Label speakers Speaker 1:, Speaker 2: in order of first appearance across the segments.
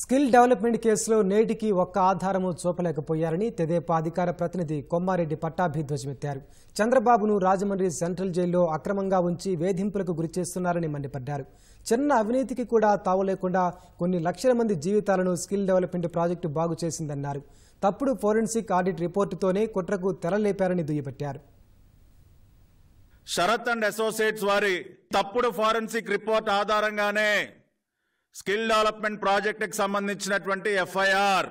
Speaker 1: skill development కేసులో నేటికి ఒక్క ఆధారము చూపలేకపోయారని తెదేపా అధికార ప్రతినిధి కొమ్మారెడ్డి పట్టాభి ధ్వజమెత్తారు చంద్రబాబును రాజమండ్రి సెంట్రల్ జైల్లో అక్రమంగా ఉంచి వేధింపులకు గురిచేస్తున్నారని మండిపడ్డారు చిన్న అవినీతికి కూడా తావు లేకుండా కొన్ని లక్షల మంది జీవితాలను స్కిల్ డెవలప్మెంట్ ప్రాజెక్టు బాగు చేసిందన్నారు తప్పుడు ఫోరెన్సిక్ ఆడిట్ రిపోర్టుతోనే కుట్రకు తెరలేపారని దుయ్యబట్టారు
Speaker 2: శరత్ అండ్ అసోసియేట్స్ వారి తప్పుడు ఫారెన్సిక్ రిపోర్ట్ ఆధారంగానే స్కిల్ డెవలప్మెంట్ ప్రాజెక్టుకి సంబంధించినటువంటి ఎఫ్ఐఆర్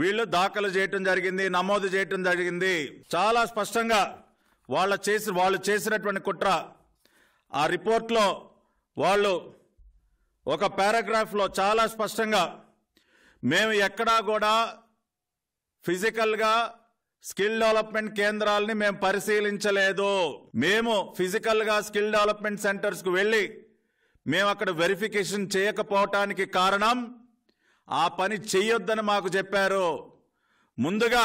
Speaker 2: వీళ్ళు దాఖలు చేయటం జరిగింది నమోదు చేయటం జరిగింది చాలా స్పష్టంగా వాళ్ళ చేసి వాళ్ళు చేసినటువంటి కుట్ర ఆ రిపోర్ట్లో వాళ్ళు ఒక పారాగ్రాఫ్లో చాలా స్పష్టంగా మేము ఎక్కడా కూడా ఫిజికల్గా స్కిల్ డెవలప్మెంట్ కేంద్రాలని మేము పరిశీలించలేదు మేము ఫిజికల్గా స్కిల్ డెవలప్మెంట్ సెంటర్స్కు వెళ్ళి మేము అక్కడ వెరిఫికేషన్ చేయకపోవటానికి కారణం ఆ పని చేయొద్దని మాకు చెప్పారు ముందుగా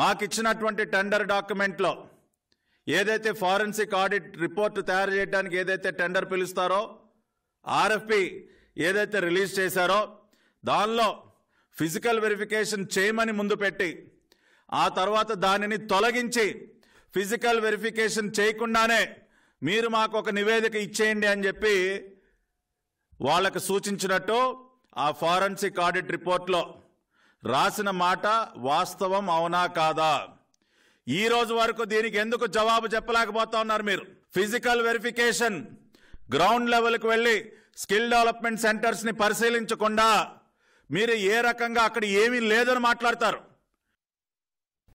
Speaker 2: మాకిచ్చినటువంటి టెండర్ డాక్యుమెంట్లో ఏదైతే ఫారెన్సిక్ ఆడిట్ రిపోర్ట్ తయారు చేయడానికి ఏదైతే టెండర్ పిలుస్తారో ఆర్ఎఫ్పి ఏదైతే రిలీజ్ చేశారో దానిలో ఫిజికల్ వెరిఫికేషన్ చేయమని ముందు పెట్టి ఆ తర్వాత దానిని తొలగించి ఫిజికల్ వెరిఫికేషన్ చేయకుండానే మీరు మాకు ఒక నివేదిక ఇచ్చేయండి అని చెప్పి వాళ్ళకు సూచించినట్టు ఆ ఫారెన్సిక్ ఆడిట్ రిపోర్ట్లో రాసిన మాట వాస్తవం అవునా కాదా ఈ రోజు వరకు దీనికి ఎందుకు జవాబు చెప్పలేకపోతా ఉన్నారు మీరు ఫిజికల్ వెరిఫికేషన్ గ్రౌండ్ లెవెల్కి వెళ్ళి స్కిల్ డెవలప్మెంట్ సెంటర్స్ని పరిశీలించకుండా మీరు ఏ రకంగా అక్కడ ఏమీ లేదని మాట్లాడతారు